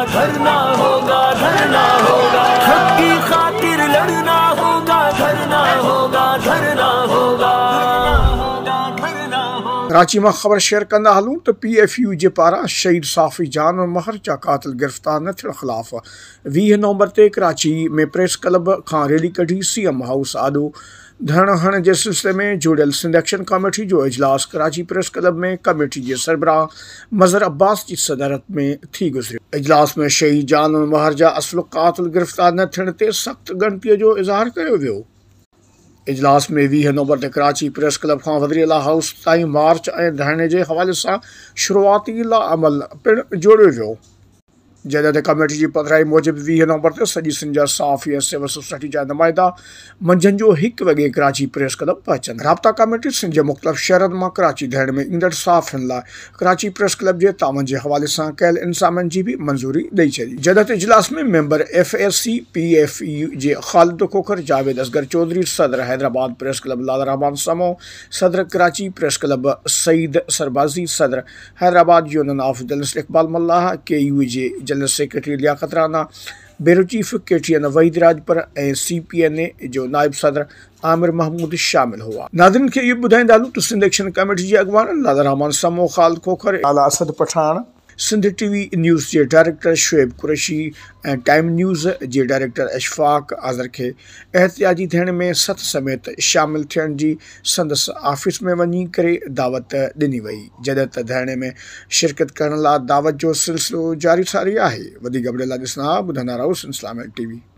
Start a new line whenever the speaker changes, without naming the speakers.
धरना हो
कराची में ख़बर शेयर कदा हलूँ तो पी एफ यू के पारा शहीद साफ़ी जान और महर जहा कतिल गिरफ़्तार न थे खिलाफ़ वीह नवंबर से कराची में प्रेस क्लब का रैली कढी सी एम हाउस आदो धरण हण के सिलसिले में जुड़ियल सिलेक्शन कमेटी जो इजलास कराची प्रेस क्लब में कमेटी के सरबराह मज़र अब्बास की सदारत में थी गुजर इजलास में शहीद जान और महर असल कतिल गिरफ़्तार न थे सख़्त गणती जो इज़हार किया इजलास में वी नंबर के कराची प्रेस क्लब का वज़री हाउस तार्च मार्च धरने के जे से शुरुआती ला अमल पिण जोड़ो वो जदद कमेटी की पधिराई मूजिब वीह नवंबर से सजी सिंध साफ़ या सिविल सोसाइटी जहाँ नुमाइंदा मंझंदि जो एक वगे कराची प्रेस क्लब पहुचनि राब्ता कमेटी सिंध के मुख़्तलिफ़ शहर में कराची धरण में इंदड़ साफ कराची प्रेस क्लब के तावन के हवाले से कैल इंसाम की भी मंज़ूरी दई छी जदत इजलास में member F S C P F U के ख़ालिद खोखर जावेद असगर चौधरी सदर हैदराबाद प्रेस क्लब लाल रहमान समो सदर कराची प्रेस क्लब सईद सरबाज़ी सदर Hyderabad union of journalist Iqbal Malla K U J general secretary Liaquat Rana Bhero chief K T N Waheed Rajpar A C P N A जो नायब सदर आमिर महमूद शामिल हुआ नादिन के ये बुधाई हलूं त सिंध एक्शन कमेटी के अगवान नादर रहमान समो ख़ाल खोखर आला असद पठान सिंध टीवी न्यूज़ के director Shoaib Qureshi A time news के डायरेक्टर इशफाक़ आज़र के एहतियाती थे में सत समेत शामिल थे संदस ऑफिस में वही कर दावत दिनी वही जद त धरणे में शिरकत करण ला दावत जो सिलसिलो जारी सारी है वधीक ख़बरे लाइ रहो सिलसिला टीवी